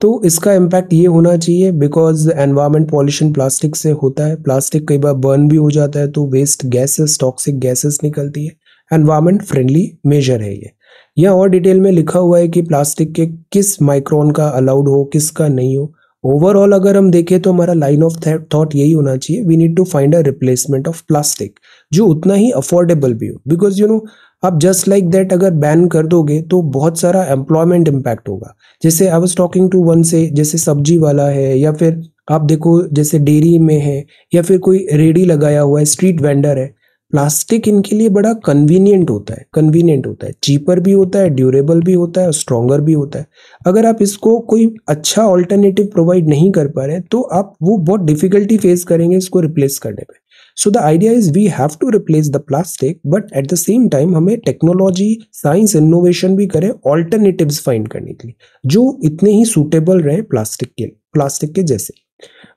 A: तो इसका इम्पैक्ट ये होना चाहिए बिकॉज एनवायरमेंट पॉल्यूशन प्लास्टिक से होता है प्लास्टिक कई बार बर्न भी हो जाता है तो वेस्ट गैसेस टॉक्सिक गैसेस निकलती है एनवायरमेंट फ्रेंडली मेजर है ये यहाँ और डिटेल में लिखा हुआ है कि प्लास्टिक के किस माइक्रोन का अलाउड हो किसका नहीं हो ओवरऑल अगर हम देखें तो हमारा लाइन ऑफ थॉट यही होना चाहिए we need to find a replacement of plastic जो उतना ही अफोर्डेबल भी हो बिकॉज यू नो आप जस्ट लाइक दैट अगर बैन कर दोगे तो बहुत सारा एम्प्लॉयमेंट इम्पैक्ट होगा जैसे I was talking to one से जैसे सब्जी वाला है या फिर आप देखो जैसे डेयरी में है या फिर कोई रेडी लगाया हुआ है स्ट्रीट वेंडर है प्लास्टिक इनके लिए बड़ा कन्वीनियंट होता है कन्वीनियंट होता है चीपर भी होता है ड्यूरेबल भी होता है और स्ट्रॉन्गर भी होता है अगर आप इसको कोई अच्छा ऑल्टरनेटिव प्रोवाइड नहीं कर पा रहे तो आप वो बहुत डिफिकल्टी फेस करेंगे इसको रिप्लेस करने में so the idea is we have to replace the plastic but at the same time हमें टेक्नोलॉजी साइंस इनोवेशन भी करें ऑल्टरनेटिव फाइंड करने के लिए जो इतने ही सूटेबल रहे प्लास्टिक के प्लास्टिक के जैसे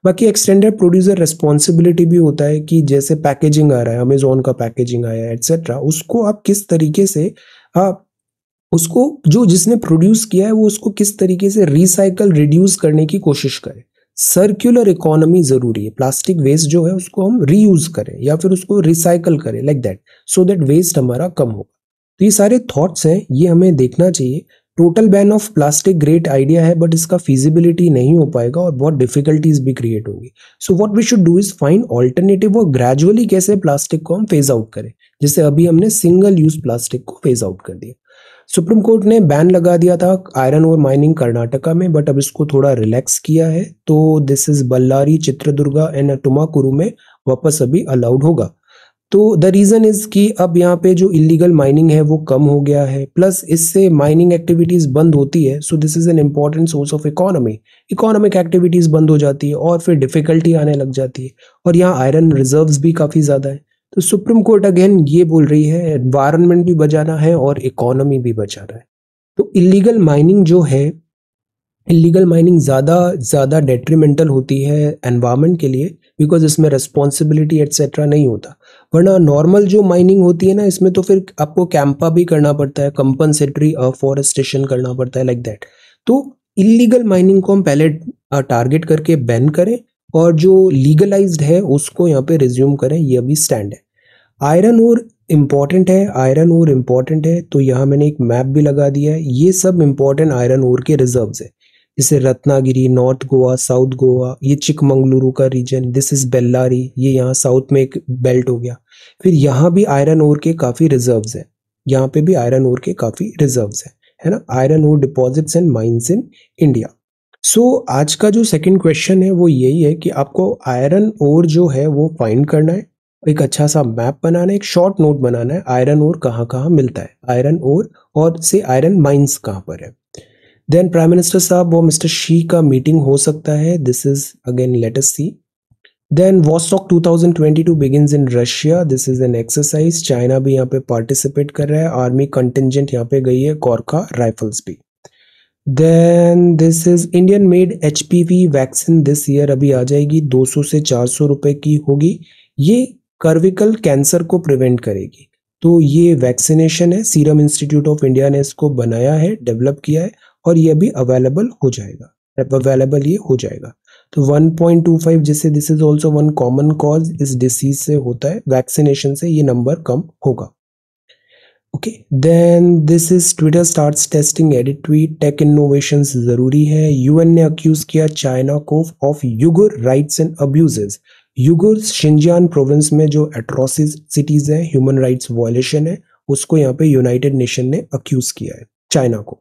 A: बाकी एक्सटेंडेड प्रोड्यूसर रिस्पॉन्सिबिलिटी भी होता है कि जैसे पैकेजिंग आ रहा है अमेजोन का पैकेजिंग आया है एटसेट्रा उसको आप किस तरीके से आप उसको जो जिसने प्रोड्यूस किया है वो उसको किस तरीके से रिसाइकल रिड्यूस करने की कोशिश करें सर्कुलर इकोनॉमी जरूरी है प्लास्टिक वेस्ट जो है उसको हम रीयूज करें या फिर उसको रिसाइकल करें like that so that waste हमारा कम होगा तो ये सारे थॉट्स हैं ये हमें देखना चाहिए total ban of plastic great idea है बट इसका फिजिबिलिटी नहीं हो पाएगा और बहुत डिफिकल्टीज भी क्रिएट होंगी so what we should do is find alternative और ग्रेजुअली कैसे प्लास्टिक को हम फेज आउट करें जैसे अभी हमने सिंगल यूज प्लास्टिक को फेज आउट कर दिया सुप्रीम कोर्ट ने बैन लगा दिया था आयरन और माइनिंग कर्नाटका में बट अब इसको थोड़ा रिलैक्स किया है तो this is Ballari Chitradurga and Tumakuru में वापस अभी अलाउड होगा तो द रीज़न इज़ कि अब यहाँ पे जो इलीगल माइनिंग है वो कम हो गया है प्लस इससे माइनिंग एक्टिविटीज़ बंद होती है so this is an important source of economy economic activities बंद हो जाती है और फिर डिफ़िकल्टी आने लग जाती है और यहाँ आयरन रिजर्व्स भी काफ़ी ज़्यादा है तो सुप्रीम कोर्ट अगेन ये बोल रही है एनवायरमेंट भी बचाना है और इकोनॉमी भी बचाना है तो इलीगल माइनिंग जो है इलीगल माइनिंग ज़्यादा ज़्यादा डेट्रीमेंटल होती है एनवायरमेंट के लिए बिकॉज इसमें रिस्पॉन्सिबिलिटी एट्सेट्रा नहीं होता वरना नॉर्मल जो माइनिंग होती है ना इसमें तो फिर आपको कैंपा भी करना पड़ता है कंपनसेटरी फॉरेस्टेशन uh, करना पड़ता है लाइक like दैट तो इलीगल माइनिंग को हम पहले टारगेट uh, करके बैन करें और जो लीगलाइज्ड है उसको यहाँ पे रिज्यूम करें ये अभी स्टैंड है आयरन और इम्पॉर्टेंट है आयरन और इम्पॉर्टेंट है तो यहाँ मैंने एक मैप भी लगा दिया है ये सब इम्पॉर्टेंट आयरन और के रिजर्व्स है इसे रत्नागिरी नॉर्थ गोवा साउथ गोवा ये चिकमंगलुरु का रीजन दिस इज़ बेल्लारी ये यहाँ साउथ में एक बेल्ट हो गया फिर यहाँ भी आयरन ओर के काफ़ी रिजर्व्स हैं यहाँ पे भी आयरन ओर के काफ़ी रिजर्व्स हैं है ना iron ore deposits and mines in India so so, आज का जो सेकंड क्वेश्चन है वो यही है कि आपको आयरन ओर जो है वो फाइंड करना है एक अच्छा सा मैप बनाना है एक शॉर्ट नोट बनाना है आयरन ओर कहाँ कहाँ मिलता है आयरन ओर और से आयरन माइंस कहाँ पर है देन प्राइम मिनिस्टर साहब वो मिस्टर शी का मीटिंग हो सकता है this is again latest see then Vostok 2022 begins in Russia this is an exercise China भी यहाँ पे पार्टिसिपेट कर रहा है आर्मी कंटिजेंट यहाँ पे गई है कॉर्का राइफल्स भी then this is Indian made H vaccine this year अभी आ जाएगी 200 से 400 रुपए की होगी ये कर्विकल कैंसर को प्रिवेंट करेगी तो ये वैक्सीनेशन है सीरम इंस्टीट्यूट ऑफ इंडिया ने इसको बनाया है डेवलप किया है और ये भी अवेलेबल हो जाएगा अवेलेबल ये हो जाएगा तो 1.25 जिससे this is also one common cause इस डिसीज से होता है वैक्सीनेशन से ये नंबर कम होगा okay then this is Twitter starts testing edit tweet tech innovation जरूरी है यूएन ने अक्यूज किया चाइना को of Uighur rights and abuses Uighur Xinjiang province में जो एट्रोसिटीज है ह्यूमन राइट्स वायलेशन है उसको यहाँ पे यूनाइटेड नेशन ने अक्यूज किया है चाइना को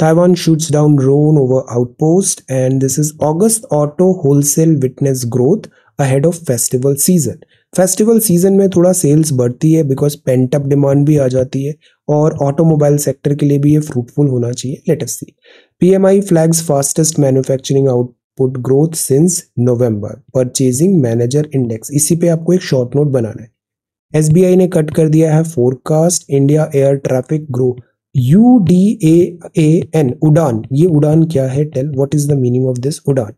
A: Taiwan shoots down drone over outpost and this is August auto wholesale witness growth ahead of festival season festival season में थोड़ा सेल्स बढ़ती है बिकॉज पेंटअप डिमांड भी आ जाती है और ऑटोमोबाइल सेक्टर के लिए भी ये फ्रूटफुल होना चाहिए latest C P M I flags fastest manufacturing output growth since November purchasing manager index इसी पे आपको एक शॉर्ट नोट बनाना है एसबीआई ने कट कर दिया है forecast India air traffic growth U D A A N Udan ये उड़ान क्या है tell what is the meaning of this Udan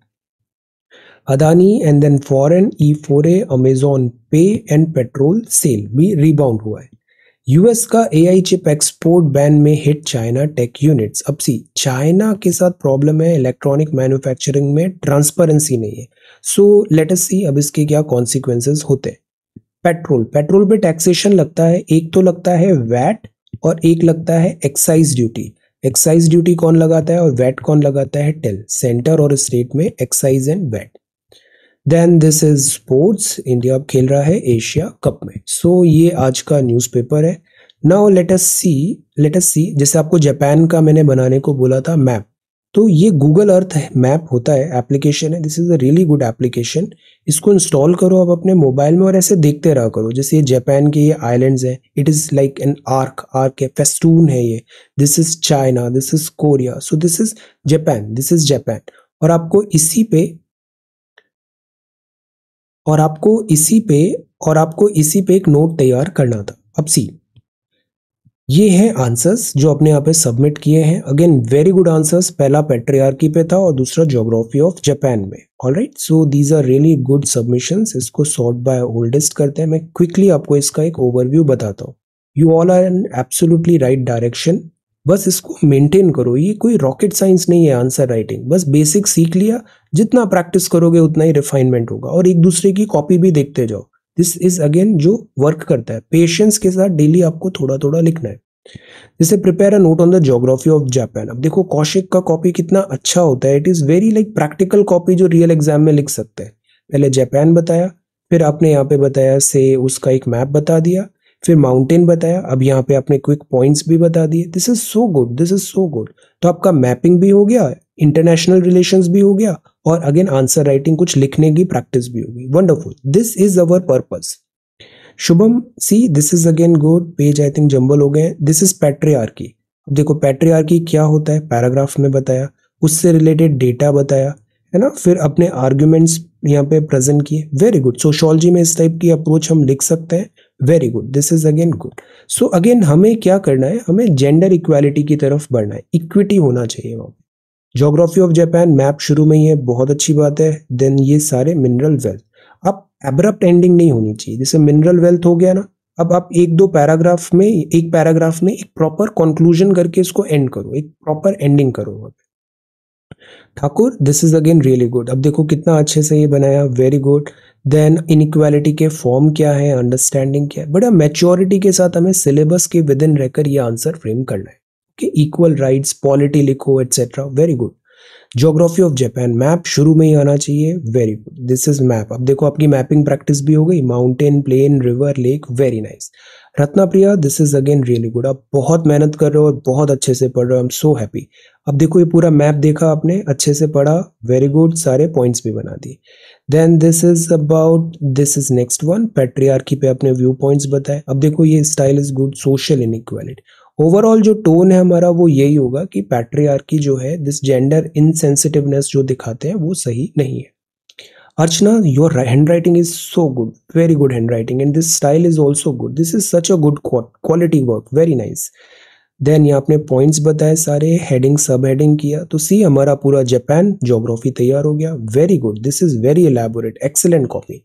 A: Adani and then foreign E four A Amazon pay and petrol sale भी rebound हुआ है यूएस का A I chip export ban में hit China tech units अब see China के साथ problem है electronic manufacturing में ट्रांसपेरेंसी नहीं है सो लेट अस सी अब इसके क्या कॉन्सिक्वेंसेज होते हैं पेट्रोल पेट्रोल पे टैक्सेशन लगता है एक तो लगता है वैट और एक लगता है एक्साइज ड्यूटी एक्साइज ड्यूटी कौन लगाता है और वैट कौन लगाता है टेल सेंटर और स्टेट में excise and VAT then this is sports India खेल रहा है एशिया कप में सो so, ये आज का न्यूज़पेपर है now let us see let us see जैसे आपको जापान का मैंने बनाने को बोला था मैप तो ये गूगल अर्थ मैप होता है एप्लीकेशन है this is a really good application इसको इंस्टॉल करो आप अपने मोबाइल में और ऐसे देखते रहा करो जैसे ये जापान के ये आइलैंड्स हैं it is like an arc arc है फेस्टून है ये this is China this is Korea so this is Japan this is Japan और आपको इसी पे और आपको इसी पे और आपको इसी पे एक नोट तैयार करना था अब सी ये हैं आंसर्स जो अपने यहाँ पे सबमिट किए हैं अगेन वेरी गुड आंसर्स पहला पेट्रियार्की पे था और दूसरा ज्योग्राफी ऑफ जापान में all right so these are really good submissions इसको सॉर्ट बाय ओल्डेस्ट करते हैं मैं क्विकली आपको इसका एक ओवरव्यू बताता हूँ you all are in absolutely right direction बस इसको मेंटेन करो ये कोई रॉकेट साइंस नहीं है आंसर राइटिंग बस बेसिक सीख लिया जितना प्रैक्टिस करोगे उतना ही रिफाइनमेंट होगा और एक दूसरे की कॉपी भी देखते जाओ दिस इज अगेन जो वर्क करता है पेशेंस के साथ डेली आपको थोड़ा थोड़ा लिखना है जैसे prepare a note on the geography of Japan अब देखो कौशिक का कॉपी कितना अच्छा होता है it is very like practical copy जो रियल एग्जाम में लिख सकते हैं पहले जापान बताया फिर आपने यहाँ पे बताया से उसका एक मैप बता दिया फिर माउंटेन बताया अब यहाँ पे आपने क्विक पॉइंट्स भी बता दिए this is so good this is so good तो आपका मैपिंग भी हो गया इंटरनेशनल रिलेशंस भी हो गया और अगेन आंसर राइटिंग कुछ लिखने की प्रैक्टिस भी होगी wonderful this is our purpose Shubham see this is again good page I think jumble हो गए दिस इज पैट्रियार्की देखो की क्या होता है पैराग्राफ में बताया उससे रिलेटेड डेटा बताया है ना फिर अपने आर्ग्यूमेंट्स यहाँ पे प्रेजेंट किए वेरी गुड सोशोलॉजी में इस टाइप की अप्रोच हम लिख सकते हैं very good this is again good so again हमें क्या करना है हमें जेंडर इक्वालिटी की तरफ बढ़ना है इक्विटी होना चाहिए वहाँ पे जोग्राफी ऑफ जापान मैप शुरू में ही है बहुत अच्छी बात है देन ये सारे मिनरल वेल्थ अब एब्रप्ट एंडिंग नहीं होनी चाहिए जैसे मिनरल वेल्थ हो गया ना अब आप एक दो पैराग्राफ में एक पैराग्राफ में एक प्रॉपर कंक्लूजन करके इसको एंड करो एक प्रॉपर एंडिंग करो Thakur this is again really good अब देखो कितना अच्छे से ये बनाया वेरी गुड देन इनक्वालिटी के फॉर्म क्या है अंडरस्टैंडिंग क्या है बड़ा मेच्योरिटी के साथ हमें सिलेबस के विद इन रहकर ये आंसर फ्रेम करना है के इक्वल राइट्स पॉलिटी लिखो etcetera very good geography of Japan map शुरू में ही आना चाहिए very good this is map अब देखो आपकी मैपिंग प्रैक्टिस भी हो गई mountain plain river lake very nice Ratna Priya this is again really good आप बहुत मेहनत कर रहे हो और बहुत अच्छे से पढ़ रहे हो आई एम सो हैप्पी अब देखो ये पूरा मैप देखा आपने अच्छे से पढ़ा वेरी गुड सारे पॉइंट्स भी बना दिए then this is about this is next one patriarchy पे अपने व्यू पॉइंट्स बताए अब देखो ये style is good social inequality overall जो टोन है हमारा वो यही होगा कि पैट्रियार्की जो है दिस जेंडर इनसेंसिटिवनेस जो दिखाते हैं वो सही नहीं है handwriting is so good very good handwriting and this style is also good this is such a good quality work very nice then ये आपने पॉइंट्स बताए सारे हेडिंग सब हेडिंग किया तो सी हमारा पूरा जापान जोग्राफी तैयार हो गया very good this is very elaborate excellent copy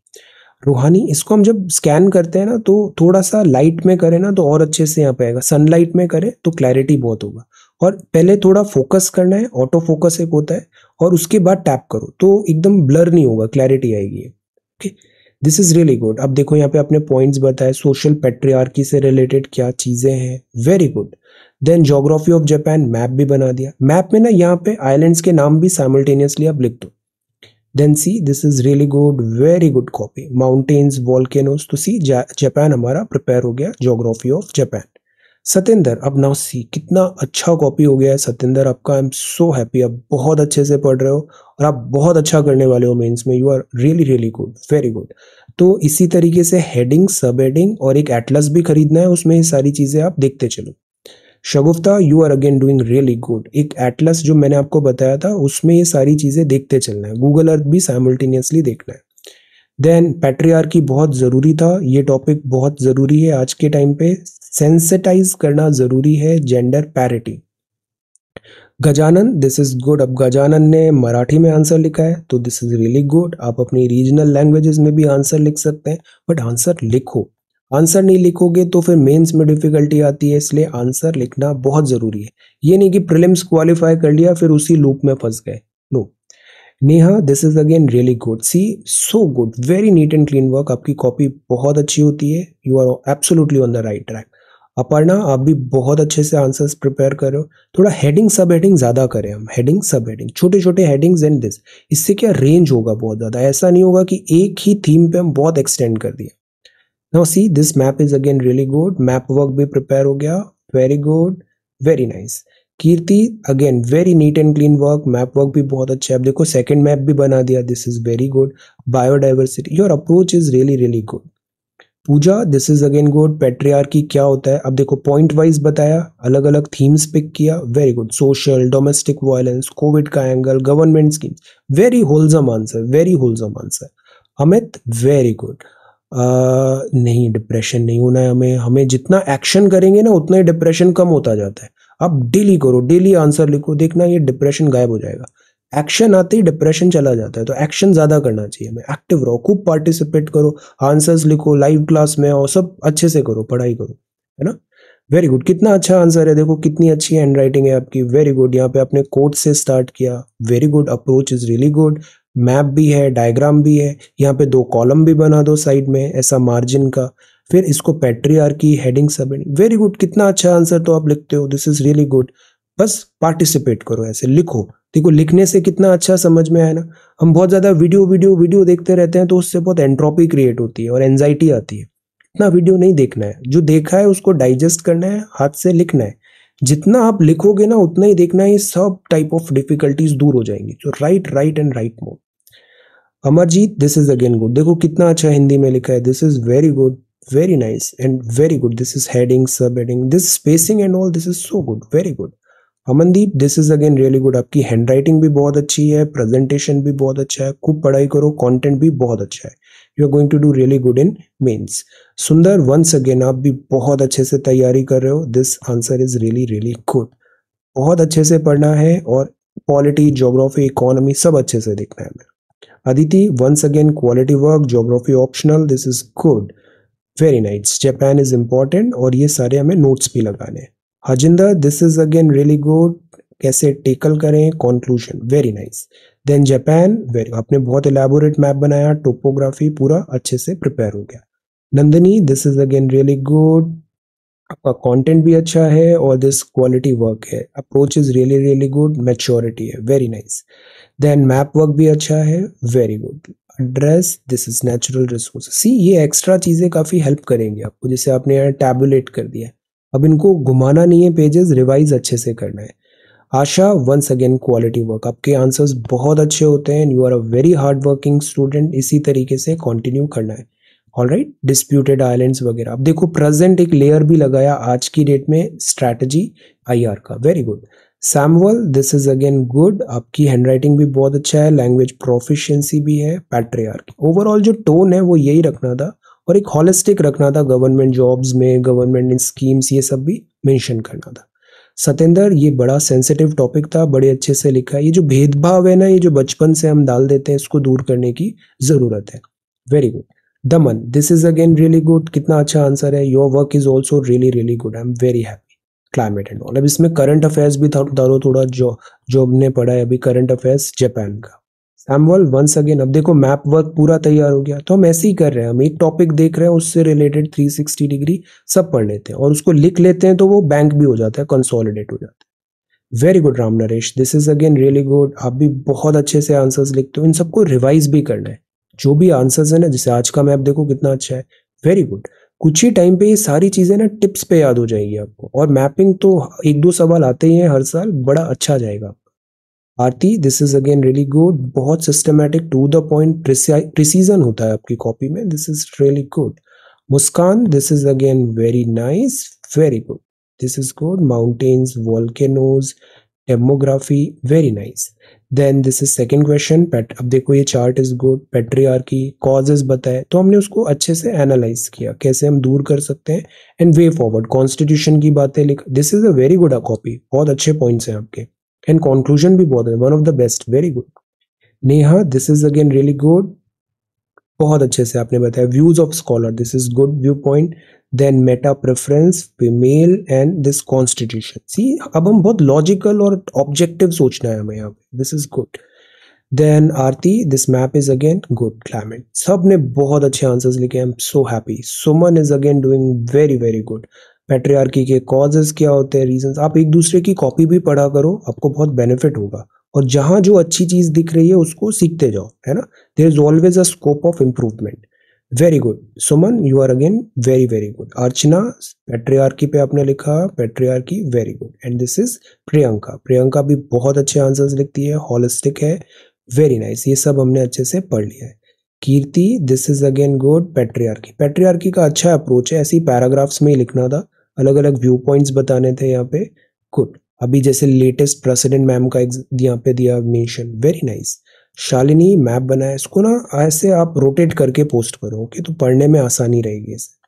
A: Ruhani इसको हम जब स्कैन करते हैं ना तो थोड़ा सा लाइट में करें ना तो और अच्छे से यहाँ पे आएगा सनलाइट में करें तो क्लैरिटी बहुत होगा और पहले थोड़ा फोकस करना है ऑटो फोकस एक होता है और उसके बाद टैप करो तो एकदम ब्लर नहीं होगा क्लैरिटी आएगी okay this is really good अब देखो यहाँ पे अपने पॉइंट्स बताए सोशल पेट्रियार्की से रिलेटेड क्या चीज़ें हैं very good then geography of Japan map भी बना दिया मैप में ना यहाँ पे आइलैंड्स के नाम भी साइमल्टेनियसली आप लिख दो then see this is really good very good copy mountains volcanoes तो सी जापान हमारा प्रिपेयर हो गया जोग्राफी ऑफ जापान सतेंद्र अब नाउ सी कितना अच्छा कॉपी हो गया है सतेंद्र आपका आई एम सो हैप्पी आप बहुत अच्छे से पढ़ रहे हो और आप बहुत अच्छा करने वाले हो मेंस में you are really really good very good तो इसी तरीके से हेडिंग सब हेडिंग और एक एटलस भी खरीदना है उसमें सारी चीज़ें आप देखते चलो Shagufta you are again doing really good एक एटलस जो मैंने आपको बताया था उसमें ये सारी चीज़ें देखते चलना है गूगल अर्थ भी साइमल्टेनियसली देखना है देन पैट्रियार की बहुत ज़रूरी था ये टॉपिक बहुत ज़रूरी है आज के टाइम पे सेंसिटाइज करना ज़रूरी है gender parity Gajanan this is good अब गजानन ने मराठी में आंसर लिखा है तो दिस इज़ रियली गुड आप अपनी रीजनल लैंग्वेजेस में भी आंसर लिख सकते हैं बट आंसर लिखो आंसर नहीं लिखोगे तो फिर मेंस में डिफिकल्टी आती है इसलिए आंसर लिखना बहुत ज़रूरी है ये नहीं कि प्रिलिम्स क्वालिफाई कर लिया फिर उसी लूप में फंस गए no Neha this is again really good see so good very neat and clean work आपकी कॉपी बहुत अच्छी होती है you are absolutely on the right track Aparna आप भी बहुत अच्छे से आंसर्स प्रिपेयर कर रहे हो थोड़ा हेडिंग सब हेडिंग ज़्यादा करें हम हेडिंग सब हेडिंग छोटे छोटे हेडिंग्स एंड दिस इससे क्या रेंज होगा बहुत ज़्यादा ऐसा नहीं होगा कि एक ही थीम पे हम बहुत एक्सटेंड कर दिया now see this map is again really good map work भी प्रिपेयर हो गया very good very nice Kirti again very neat and clean work map work भी बहुत अच्छा है अब देखो सेकंड मैप भी बना दिया this is very good biodiversity your approach is really really good Pooja this is again good की क्या होता है अब देखो पॉइंट वाइज बताया अलग अलग थीम्स पिक किया very good social domestic violence covid का angle government schemes very wholesome answer very wholesome answer Amit very good नहीं डिप्रेशन नहीं होना है हमें हमें जितना एक्शन करेंगे ना उतना ही डिप्रेशन कम होता जाता है आप डेली करो डेली आंसर लिखो देखना ये डिप्रेशन गायब हो जाएगा एक्शन आते ही डिप्रेशन चला जाता है तो एक्शन ज़्यादा करना चाहिए हमें एक्टिव रहो खूब पार्टिसिपेट करो आंसर्स लिखो लाइव क्लास में आओ सब अच्छे से करो पढ़ाई करो है ना वेरी गुड कितना अच्छा आंसर है देखो कितनी अच्छी हैंड राइटिंग है आपकी वेरी गुड यहाँ पे आपने कोर्ट से स्टार्ट किया very good approach is really good map भी है डायग्राम भी है यहाँ पे दो कॉलम भी बना दो साइड में ऐसा मार्जिन का फिर इसको पेट्रीआर की हेडिंग सब वेरी गुड कितना अच्छा आंसर तो आप लिखते हो दिस इज रियली गुड बस पार्टिसिपेट करो ऐसे लिखो देखो लिखने से कितना अच्छा समझ में आया ना हम बहुत ज़्यादा वीडियो वीडियो वीडियो देखते रहते हैं तो उससे बहुत एंट्रोपी क्रिएट होती है और एनजाइटी आती है इतना वीडियो नहीं देखना है जो देखा है उसको डाइजेस्ट करना है हाथ से लिखना है जितना आप लिखोगे ना उतना ही देखना ये सब टाइप ऑफ डिफिकल्टीज दूर हो जाएंगी तो write write and write mode Amarjeet this is again good देखो कितना अच्छा हिंदी में लिखा है this is very good very nice and very good this is heading sub heading this spacing and all this is so good very good Amandeep this is again really good आपकी handwriting भी बहुत अच्छी है presentation भी बहुत अच्छा है खूब पढ़ाई करो कॉन्टेंट भी बहुत अच्छा है you are going to do really good in mains Sundar once again आप भी बहुत अच्छे से तैयारी कर रहे हो this answer is really really good बहुत अच्छे से पढ़ना है और पॉलिटी ज्योग्राफी इकोनॉमी सब अच्छे से देखना है Aditi once again quality work geography optional this is good very nice Japan is important और ये सारे हमें नोट्स भी लगाने हैं Harjinder this is again really good कैसे टेकल करें conclusion very nice then Japan very आपने बहुत इलेबोरेट मैप बनाया टोपोग्राफी पूरा अच्छे से प्रिपेयर हो गया Nandini this is again really good आपका कंटेंट भी अच्छा है और दिस क्वालिटी वर्क है approach is really really good maturity है very nice then map work भी अच्छा है very good address this is natural resource see ये एक्स्ट्रा चीज़ें काफ़ी हेल्प करेंगे आपको जैसे आपने यहाँ टैबुलेट कर दिया अब इनको घुमाना नहीं है पेजेस रिवाइज अच्छे से करना है Asha once again quality work आपके आंसर्स बहुत अच्छे होते हैं you are a very hard working student इसी तरीके से कंटिन्यू करना है ऑल राइट डिस्प्यूटेड आइलैंड्स वगैरह अब देखो प्रेजेंट एक लेयर भी लगाया आज की डेट में स्ट्रैटेजी आईआर का very good Samuel this is again good आपकी हैंडराइटिंग भी बहुत अच्छा है लैंग्वेज प्रोफिशियंसी भी है पैट्रियार की ओवरऑल जो टोन है वो यही रखना था और एक हॉलिस्टिक रखना था गवर्नमेंट जॉब्स में गवर्नमेंट स्कीम्स ये सब भी मेंशन करना था सतेंद्र ये बड़ा सेंसिटिव टॉपिक था बड़े अच्छे से लिखा है ये जो भेदभाव है ना ये जो बचपन से हम डाल देते हैं इसको दूर करने की ज़रूरत है very good Daman this is again really good कितना अच्छा आंसर है your work is also really really good I am very happy climate and all अब इसमें करंट अफेयर्स भी डालो थोड़ा जो जो हमने पढ़ा है अभी करंट अफेयर्स जापान का सैमवल वंस अगेन अब देखो मैप वर्क पूरा तैयार हो गया तो हम ऐसे ही कर रहे हैं हम एक टॉपिक देख रहे हैं उससे रिलेटेड 360 डिग्री सब पढ़ लेते हैं और उसको लिख लेते हैं तो वो बैंक भी हो जाता है कंसोलिडेट हो जाता है very good Ram Naresh this is again really good आप भी बहुत अच्छे से आंसर्स लिखते हो इन सबको रिवाइज भी करना है जो भी आंसर्स है ना जैसे आज का मैप देखो कितना अच्छा है वेरी गुड कुछ ही टाइम पे ये सारी चीज़ें ना टिप्स पे याद हो जाएगी आपको और मैपिंग तो एक दो सवाल आते ही हैं हर साल बड़ा अच्छा जाएगा Aarti this is again really good बहुत systematic to the point precision होता है आपकी कॉपी में this is really good Muskan this is again very nice very good this is good mountains volcanoes demography very nice then this is second question अब देखो ये chart is good की causes बताए तो हमने उसको अच्छे से एनालाइज किया कैसे हम दूर कर सकते हैं एंड वे फॉरवर्ड कॉन्स्टिट्यूशन की बातें लिख this is a very good copy बहुत अच्छे पॉइंट्स हैं आपके एंड कॉन्क्लूजन भी बहुत one of the best very good Neha this is again really good बहुत अच्छे से आपने बताया views of scholar this is good view point then meta preference female and this constitution see अब हम बहुत लॉजिकल और ऑब्जेक्टिव सोचना है हमें यहाँ पे this is good then Aarti this map is again good climate सब ने बहुत अच्छे आंसर्स लिखे I am so happy Suman is again doing very very good patriarchy के कॉजेज़ क्या होते हैं रीजंस आप एक दूसरे की कॉपी भी पढ़ा करो आपको बहुत बेनिफिट होगा और जहां जो अच्छी चीज़ दिख रही है उसको सीखते जाओ है ना there is always a scope of improvement very good Suman you are again very very good Archana patriarchy पे आपने लिखा patriarchy very good and this is Priyanka Priyanka भी बहुत अच्छे आंसर्स लिखती है हॉलिस्टिक है वेरी नाइस nice. ये सब हमने अच्छे से पढ़ लिया है Kirti this is again good patriarchy patriarchy का अच्छा अप्रोच है ऐसी पैराग्राफ्स में ही लिखना था अलग अलग व्यू पॉइंट्स बताने थे यहाँ पे गुड अभी जैसे लेटेस्ट प्रेसिडेंट मैम का यहाँ पे दिया mention very nice Shalini map बनाया इसको ना ऐसे आप रोटेट करके पोस्ट करो ओके तो पढ़ने में आसानी रहेगी इसे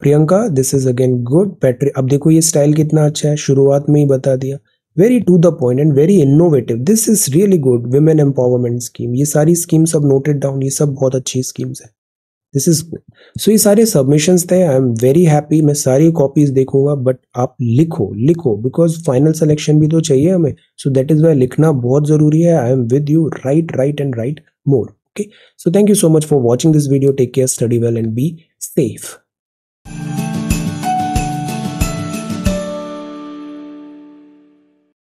A: Priyanka this is again good battery अब देखो ये स्टाइल कितना अच्छा है शुरुआत में ही बता दिया very to the point and very innovative this is really good women empowerment scheme ये सारी स्कीम्स सब नोटेड डाउन ये सब बहुत अच्छी स्कीम्स है दिस इज सो ये सारे सबमिशंस थे आई एम वेरी हैप्पी मैं सारी कॉपीज देखूंगा बट आप लिखो लिखो बिकॉज फाइनल सिलेक्शन भी तो चाहिए हमें सो दैट इज वाई लिखना बहुत जरूरी है I am with you write write and write more okay so thank you so much for watching this video take care study well and be safe